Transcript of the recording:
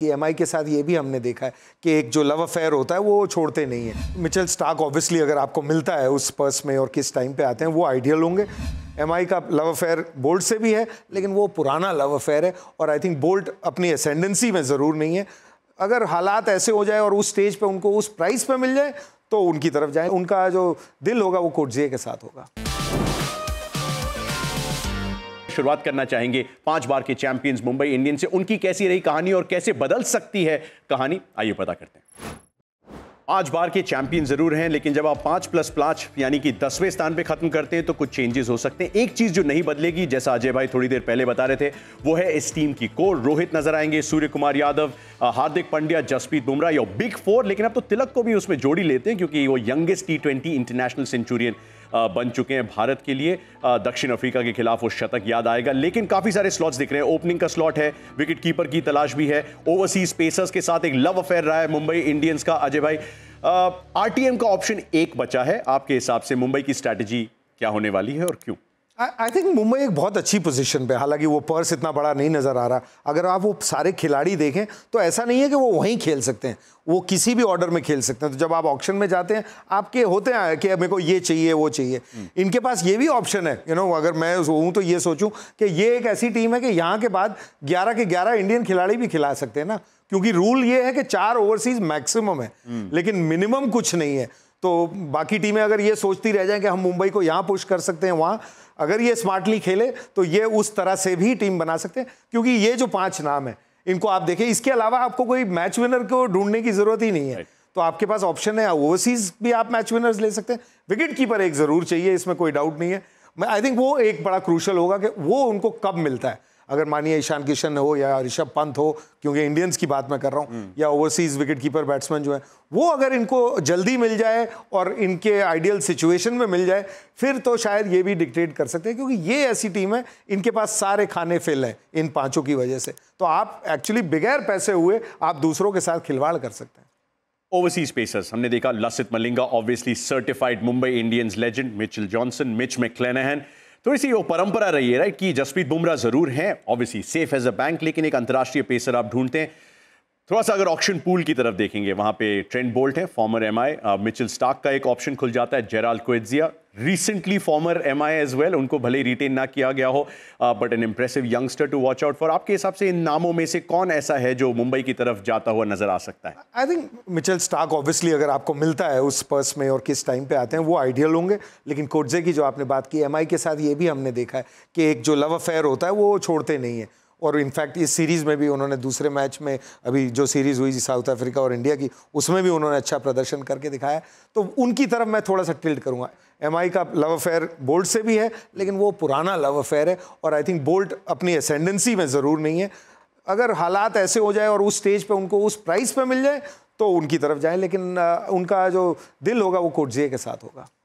कि एम के साथ ये भी हमने देखा है कि एक जो लव अफेयर होता है वो छोड़ते नहीं है मिचल स्टार्क ऑब्वियसली अगर आपको मिलता है उस पर्स में और किस टाइम पे आते हैं वो आइडियल होंगे एम का लव अफेयर बोल्ट से भी है लेकिन वो पुराना लव अफेयर है और आई थिंक बोल्ट अपनी असेंडेंसी में ज़रूर नहीं है अगर हालात ऐसे हो जाए और उस स्टेज पर उनको उस प्राइस पर मिल जाए तो उनकी तरफ जाए उनका जो दिल होगा वो कोटजिए के साथ होगा शुरुआत करना चाहेंगे पांच बार के चैंपियंस मुंबई इंडियंस से उनकी कैसी रही कहानी और कैसे बदल सकती है कहानी आइए पता करते हैं पांच बार के चैंपियन जरूर हैं लेकिन जब आप पांच प्लस प्लाच यानी कि दसवें स्थान पे खत्म करते हैं तो कुछ चेंजेस हो सकते हैं एक चीज जो नहीं बदलेगी जैसा अजय भाई थोड़ी देर पहले बता रहे थे वो है इस टीम की कोर रोहित नजर आएंगे सूर्य कुमार यादव हार्दिक पांड्या जसप्रीत बुमराह या बिग फोर लेकिन अब तो तिलक को भी उसमें जोड़ी लेते हैं क्योंकि वो यंगेस्ट टी इंटरनेशनल सेंचुरियन बन चुके हैं भारत के लिए दक्षिण अफ्रीका के खिलाफ वो शतक याद आएगा लेकिन काफ़ी सारे स्लॉट्स दिख रहे हैं ओपनिंग का स्लॉट है विकेट कीपर की तलाश भी है ओवरसीज पेसर्स के साथ एक लव अफेयर रहा है मुंबई इंडियंस का अजय भाई आर का ऑप्शन एक बचा है आपके हिसाब से मुंबई की स्ट्रैटेजी क्या होने वाली है और क्यों आई थिंक मुंबई एक बहुत अच्छी पोजीशन पे हालांकि वो पर्स इतना बड़ा नहीं नज़र आ रहा अगर आप वो सारे खिलाड़ी देखें तो ऐसा नहीं है कि वो वहीं खेल सकते हैं वो किसी भी ऑर्डर में खेल सकते हैं तो जब आप ऑप्शन में जाते हैं आपके होते हैं कि मेरे को ये चाहिए वो चाहिए हम्म। इनके पास ये भी ऑप्शन है यू you नो know, अगर मैं हूँ तो ये सोचूँ कि ये एक ऐसी टीम है कि यहाँ के बाद ग्यारह के ग्यारह इंडियन खिलाड़ी भी खिला सकते हैं ना क्योंकि रूल ये है कि चार ओवरसीज मैक्सिमम है हम्म। लेकिन मिनिमम कुछ नहीं है तो बाकी टीमें अगर ये सोचती रह जाएं कि हम मुंबई को यहाँ पुश कर सकते हैं वहाँ अगर ये स्मार्टली खेले तो ये उस तरह से भी टीम बना सकते हैं क्योंकि ये जो पांच नाम है इनको आप देखें इसके अलावा आपको कोई मैच विनर को ढूंढने की जरूरत ही नहीं है तो आपके पास ऑप्शन है ओवरसीज भी आप मैच विनर्स ले सकते हैं विकेट कीपर एक जरूर चाहिए इसमें कोई डाउट नहीं है मैं आई थिंक वो एक बड़ा क्रूशल होगा कि वो उनको कब मिलता है अगर मानिए ईशान किशन हो या ऋषभ पंत हो क्योंकि इंडियंस की बात मैं कर रहा हूँ हम्म। या ओवरसीज विकेट कीपर बैट्समैन जो है वो अगर इनको जल्दी मिल जाए और इनके आइडियल सिचुएशन में मिल जाए फिर तो शायद ये भी डिक्टेट कर सकते हैं क्योंकि ये ऐसी टीम है इनके पास सारे खाने फेल हैं इन पाँचों की वजह से तो आप एक्चुअली बगैर पैसे हुए आप दूसरों के साथ खिलवाड़ कर सकते हैं ओवरसीज पेसर्स हमने देखा Lasith Malinga obviously certified Mumbai Indians legend Mitchell Johnson Mitch McClenaghan थोड़ी सी वो परंपरा रही है राइट कि जसप्रीत बुमराह जरूर हैं obviously safe as a bank लेकिन एक अंतर्राष्ट्रीय पेसर आप ढूंढते हैं थोड़ा सा अगर ऑप्शन पूल की तरफ देखेंगे वहाँ पे ट्रेंड बोल्ट है former M I Mitchell Starc का एक ऑप्शन खुल जाता है Gerald Coetzee recently former M I as well उनको भले ही रिटेन ना किया गया हो but an impressive youngster to watch out for आपके हिसाब से इन नामों में से कौन ऐसा है जो मुंबई की तरफ जाता हुआ नजर आ सकता है I think Mitchell Starc obviously अगर आपको मिलता है उस पर्स में और किस टाइम पे आते हैं वो आइडियल होंगे लेकिन कोर्जे की जो आपने बात की एम के साथ ये भी हमने देखा है कि एक जो लव अफेयर होता है वो छोड़ते नहीं है और इनफैक्ट इस सीरीज़ में भी उन्होंने दूसरे मैच में अभी जो सीरीज़ हुई साउथ अफ्रीका और इंडिया की उसमें भी उन्होंने अच्छा प्रदर्शन करके दिखाया तो उनकी तरफ मैं थोड़ा सा टिल्ट करूँगा एम का लव अफेयर बोल्ट से भी है लेकिन वो पुराना लव अफेयर है और आई थिंक बोल्ट अपनी असेंडेंसी में ज़रूर नहीं है अगर हालात ऐसे हो जाए और उस स्टेज पर उनको उस प्राइस पर मिल जाए तो उनकी तरफ जाए लेकिन उनका जो दिल होगा वो कोटजिए के साथ होगा